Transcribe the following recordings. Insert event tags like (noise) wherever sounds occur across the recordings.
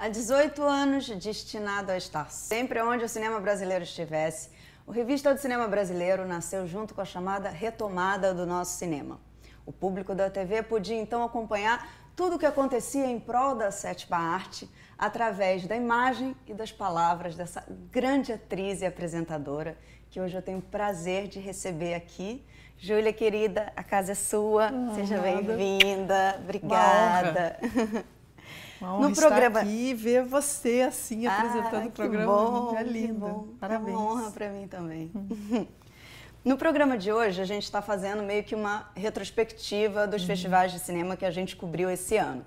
Há 18 anos, destinado a estar sempre onde o cinema brasileiro estivesse, o Revista do Cinema Brasileiro nasceu junto com a chamada retomada do nosso cinema. O público da TV podia então acompanhar tudo o que acontecia em prol da sétima arte através da imagem e das palavras dessa grande atriz e apresentadora que hoje eu tenho o prazer de receber aqui. Júlia, querida, a casa é sua. Seja bem-vinda. Obrigada. (laughs) Uma honra no programa. aqui e ver você assim ah, apresentando ah, o programa. Bom, é lindo. Parabéns. É uma honra para mim também. Hum. (laughs) No programa de hoje, a gente está fazendo meio que uma retrospectiva dos uhum. festivais de cinema que a gente cobriu esse ano.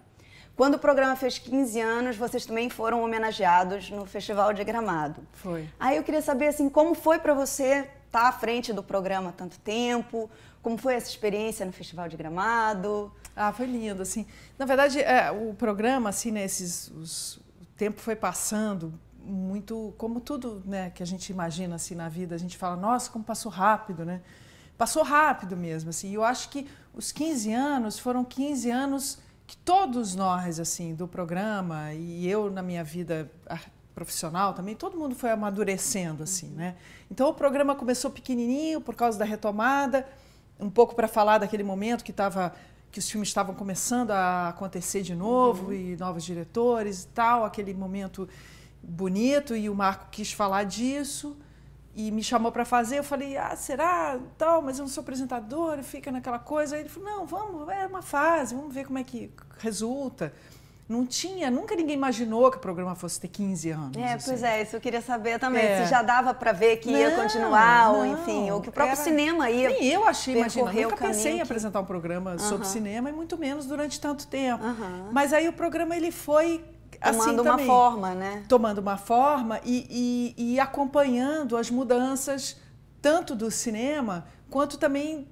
Quando o programa fez 15 anos, vocês também foram homenageados no Festival de Gramado. Foi. Aí eu queria saber assim, como foi para você estar tá à frente do programa há tanto tempo? Como foi essa experiência no Festival de Gramado? Ah, foi lindo, assim. Na verdade, é, o programa, assim, nesses, né, os, o tempo foi passando muito, como tudo, né, que a gente imagina assim na vida, a gente fala, nossa, como passou rápido, né? Passou rápido mesmo, assim. Eu acho que os 15 anos foram 15 anos que todos nós, assim, do programa e eu na minha vida profissional também, todo mundo foi amadurecendo assim, né? Então o programa começou pequenininho por causa da retomada, um pouco para falar daquele momento que estava que os filmes estavam começando a acontecer de novo uhum. e novos diretores e tal, aquele momento bonito e o Marco quis falar disso e me chamou para fazer, eu falei: "Ah, será? Tal, mas eu não sou apresentador, fica naquela coisa". Aí ele falou: "Não, vamos, é uma fase, vamos ver como é que resulta". Não tinha, nunca ninguém imaginou que o programa fosse ter 15 anos. É, assim. pois é, isso eu queria saber também. É. Se já dava para ver que não, ia continuar, não, ou enfim, ou que o próprio era... cinema ia. Nem eu achei, imagina. Eu nunca pensei que... em apresentar um programa uh -huh. sobre cinema, e muito menos durante tanto tempo. Uh -huh. Mas aí o programa ele foi Assim, tomando uma também, forma, né? Tomando uma forma e, e, e, acompanhando as mudanças tanto do cinema quanto também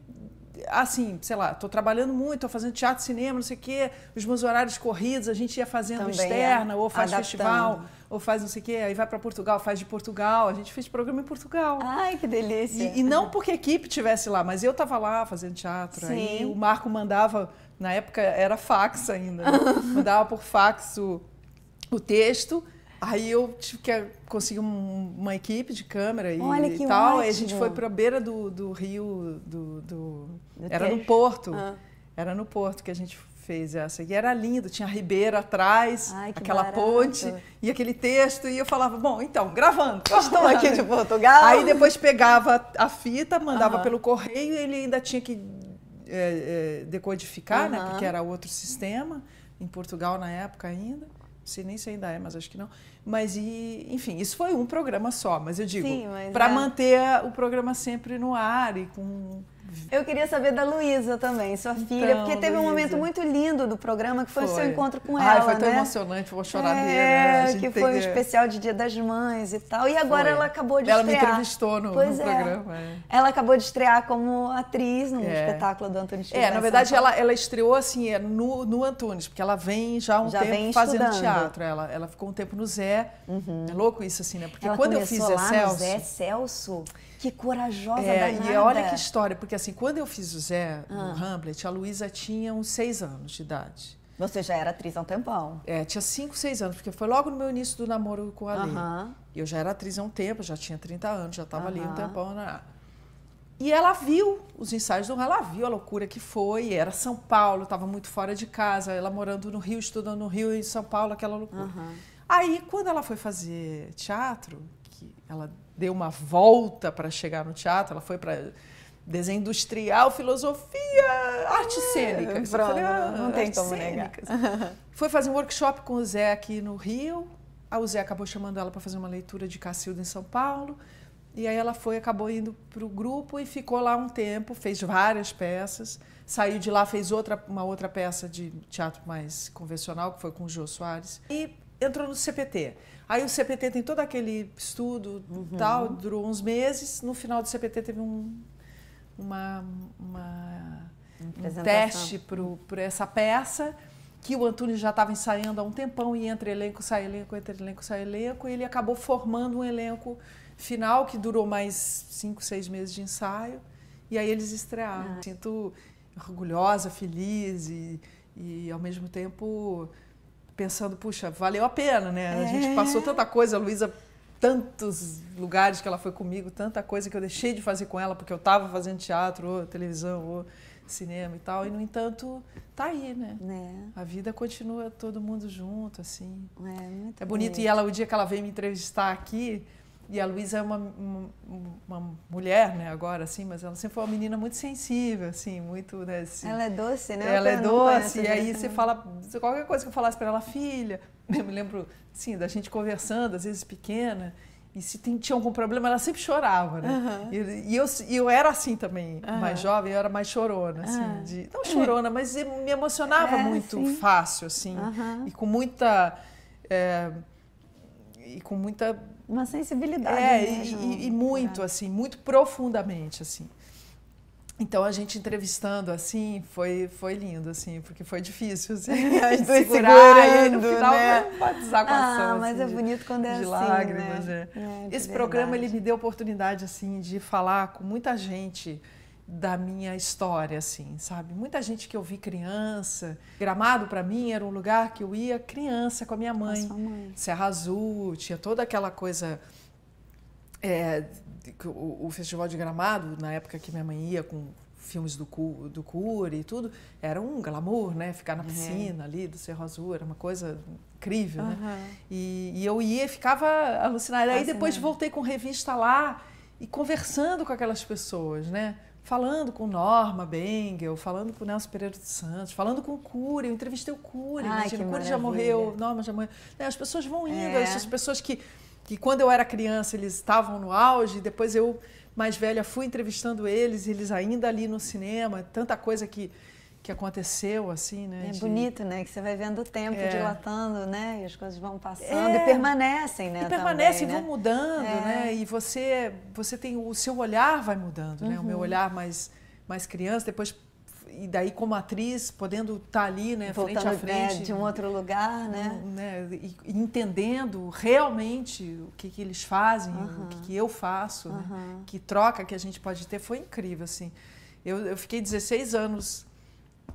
assim, sei lá, estou trabalhando muito, estou fazendo teatro, cinema, não sei o quê, os meus horários corridos, a gente ia fazendo Também é externa, ou faz Adaptando. festival, ou faz não sei o quê, aí vai para Portugal, faz de Portugal, a gente fez programa em Portugal. Ai, que delícia! E, e não porque a equipe estivesse lá, mas eu estava lá fazendo teatro, Sim. aí o Marco mandava, na época era fax ainda, né? (laughs) mandava por fax o, o texto, Aí eu tive que eh, conseguir uma equipe de câmera e, tal. Ótimo. E a gente foi para a beira do, do rio, do, do... era no porto. Ah. Era no porto que a gente fez essa. E era lindo, tinha a ribeira atrás, Ai, aquela barato. ponte e aquele texto. E eu falava, bom, então, gravando. Estou aqui de Portugal. Aí depois pegava a fita, mandava pelo correio e ele ainda tinha que é, é, decodificar, né? Porque era outro sistema, em Portugal na época ainda se nem se ainda é, mas acho que não. Mas e, enfim, isso foi um programa só, mas eu digo, para é. manter o programa sempre no ar e com eu queria saber da Luísa também, sua então, filha, então, porque teve um momento muito lindo do programa que foi, foi. o seu encontro com Ai, ela. Foi tão né? emocionante, vou chorar dele. Né? É, né? que foi um especial de Dia das Mães e tal. E agora foi. ela acabou de ela estrear. Ela me entrevistou no, pois no é. programa. É. Ela acabou de estrear como atriz no é. espetáculo do Antônio Chico. É, né? na verdade, ela, ela estreou assim, é, no, no Antunes, porque ela vem já há um já tempo fazendo teatro. Ela, ela ficou um tempo no Zé. Uhum. É louco isso, assim, né? Porque ela quando eu fiz lá Zé Celso. Zé Celso. Que corajosa é, danada. E olha que história, porque assim, quando eu fiz o Zé no ah. Hamlet, a Luísa tinha uns seis anos de idade. Você já era atriz há um tempão? É, tinha cinco seis anos, porque foi logo no meu início do namoro com a Lê. Uhum. Eu já era atriz há um tempo, já tinha 30 anos, já estava ali um tempão. Não, né? E ela viu os ensaios do ela viu a loucura que foi, era São Paulo, estava muito fora de casa, ela morando no Rio, estudando no Rio e em São Paulo, aquela loucura. Aí, quando ela foi fazer teatro, que ela deu uma volta para chegar no teatro, ela foi para desenho industrial, filosofia, arte é, cênica. Pronto, falei, ah, não tem como cênicas. negar. Foi fazer um workshop com o Zé aqui no Rio. A o Zé acabou chamando ela para fazer uma leitura de Cacilda em São Paulo. E aí ela foi, acabou indo para o grupo e ficou lá um tempo, fez várias peças. Saiu de lá, fez outra, uma outra peça de teatro mais convencional, que foi com o Jô Soares. E entrou no CPT. Aí o CPT tem todo aquele estudo uhum. tal, durou uns meses. No final do CPT teve um uma, uma um teste para essa peça que o Antônio já estava ensaiando há um tempão e entre elenco, sai elenco, entre elenco, sai elenco, e ele acabou formando um elenco final que durou mais cinco, seis meses de ensaio, e aí eles estrearam. Ah. Sinto orgulhosa, feliz e, e ao mesmo tempo pensando, puxa, valeu a pena, né? É. A gente é. passou tanta coisa, a Luísa tantos lugares que ela foi comigo, tanta coisa que eu deixei de fazer com ela porque eu estava fazendo teatro, ou televisão, ou cinema e tal. E no entanto, tá aí, né? né. A vida continua todo mundo junto assim. É, é bonito e ela o dia que ela veio me entrevistar aqui, e a Luísa é uma, uma, mulher, né, agora, assim, mas ela sempre foi uma menina muito sensível, assim, muito, né? Assim, ela é doce, né? Ela é doce, e aí você fala, qualquer coisa que eu falasse para ela, filha, (laughs) eu me lembro, assim, da gente conversando, às vezes pequena, e se tinha algum problema, ela sempre chorava, né? E, e, eu, e eu era assim também, mais jovem, eu era mais chorona, assim. Ah. De, não chorona, mas me emocionava (laughs) é, muito sim. fácil, assim. E com muita... É, e com muita uma sensibilidade é, né, e, e, muito é. assim, muito profundamente assim. Então a gente entrevistando assim foi foi lindo assim, porque foi difícil assim, gente (laughs) duas segurando, no final, né? Batizar com ah, ação, mas assim, é bonito quando é de, assim, de lágrimas, né? É. É, é Esse é programa ele me deu a oportunidade assim de falar com muita gente da minha história, assim, sabe? Muita gente que eu vi criança, Gramado para mim era um lugar que eu ia criança com a minha mãe, com mãe. Serra Azul, tinha toda aquela coisa. É, o, o, Festival de Gramado, na época que minha mãe ia com filmes do, cu, do Cury e tudo, era um glamour, né? Ficar na é. piscina uhum. ali do Cerro Azul, era uma coisa incrível, uhum. né? E, e, eu ia e ficava alucinada. Aí depois voltei com revista lá e conversando com aquelas pessoas, né? Falando com Norma Bengel, falando com Nelson Pereira dos Santos, falando com o Cury, eu entrevistei o Cury, o Cury já morreu, Norma já morreu. É, as pessoas vão indo, é. essas pessoas que, que quando eu era criança eles estavam no auge, depois eu, mais velha, fui entrevistando eles, eles ainda ali no cinema, tanta coisa que que aconteceu, assim, né? É de... bonito, né? Que você vai vendo o tempo é. dilatando, né? E as coisas vão passando é. e permanecem, né? E permanecem, também, né? vão mudando, é. né? E você, você tem o seu olhar vai mudando, uhum. né? O meu uhum. olhar mais, mais criança, depois e daí como atriz podendo estar tá ali, né? Voltando frente a né, frente, né, de um outro lugar, né? né? E entendendo realmente o que, que eles fazem, uhum. o que, que, eu faço, uhum. né? que troca que a gente pode ter foi incrível, assim. Eu, eu fiquei 16 anos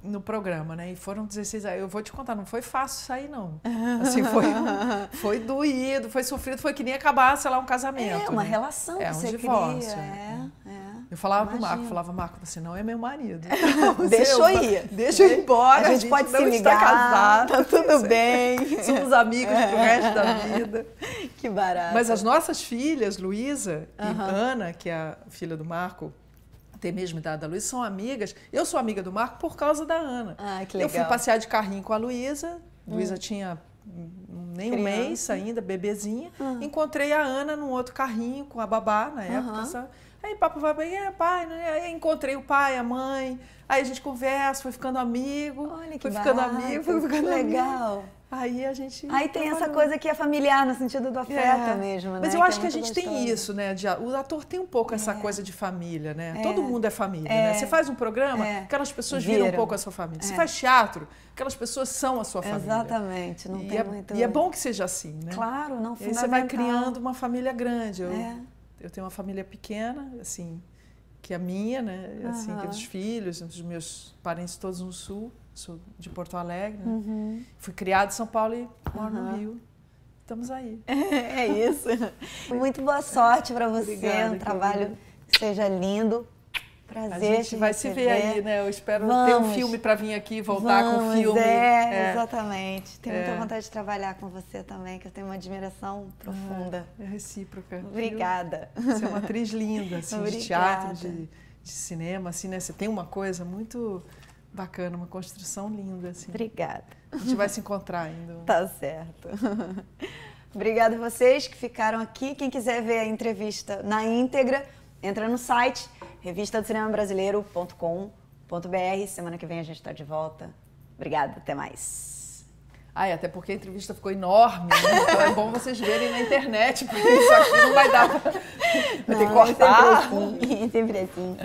no programa, né? E foram 16 Eu vou te contar, não foi fácil sair, não. Assim, foi, (laughs) foi doído, foi sofrido, foi que nem acabar, sei lá, um casamento. É, uma né? relação é, que um você divórcio. Queria, é, né? é. Eu falava Imagina. pro Marco, falava, Marco, você não é meu marido. (laughs) Então, assim, deixa eu ir. Deixa eu ir embora. A gente, a gente pode se ligar. Casado, tá tudo sei. bem. (laughs) Somos amigos pro resto da vida. Que barato. Mas as nossas filhas, Luísa uh -huh. e Ana, que é a filha do Marco, até mesmo idade da Luísa, são amigas. Eu sou amiga do Marco por causa da Ana. Ah, que legal. Eu fui passear de carrinho com a Luísa. Hum. Luísa tinha nem um mês ainda, bebezinha. Uhum. Encontrei a Ana num outro carrinho com a babá na época. Uhum. Sabe? Aí papo vai bem, é pai, né? Aí encontrei o pai, a mãe, aí a gente conversa, foi ficando amigo. Olha que foi ficando barato, amigo, foi ficando legal. Amigo. Aí a gente. Aí tem essa coisa que é familiar no sentido do afeto é. mesmo, né? Mas eu então é acho que, é que a gente gostoso. tem isso, né? De, o ator tem um pouco essa é. coisa de família, né? É. Todo mundo é família, né? É. Você faz um programa, aquelas pessoas viram. viram um pouco a sua família. Você faz teatro, aquelas pessoas são a sua família. Exatamente, não e tem muito. E é bom que seja assim, né? Claro, não E aí você vai criando uma família grande. Eu... É eu tenho uma família pequena, assim, que é minha, né? Assim, é dos filhos, dos meus parentes todos no sul, sou de Porto Alegre. Né? Uhum. Fui criada em São Paulo e moro no Rio. Estamos aí. (laughs) É isso. Muito boa sorte para você, Obrigada, um trabalho que seja lindo prazer. A gente vai se ver aí, né? Eu espero vamos. ter um filme para vir aqui voltar vamos, com o filme. É, é, exatamente. Tenho é. muita vontade de trabalhar com você também, que eu tenho uma admiração profunda. é, é recíproca. Obrigada. Você é uma atriz linda, assim, de teatro, de, de cinema, assim, né? Você tem uma coisa muito bacana, uma construção linda, assim. Obrigada. A gente vai se encontrar ainda. (laughs) Tá certo. (laughs) Obrigada a vocês que ficaram aqui. Quem quiser ver a entrevista na íntegra, entra no site revista do cinema brasileiro.com.br. Semana que vem a gente está de volta. Obrigada, até mais. Ai, até porque a entrevista ficou enorme, né? então é bom vocês verem na internet, porque isso aqui não vai dar. Pra... Vai não, ter que cortar. Sempre é assim. (laughs) Sempre é assim.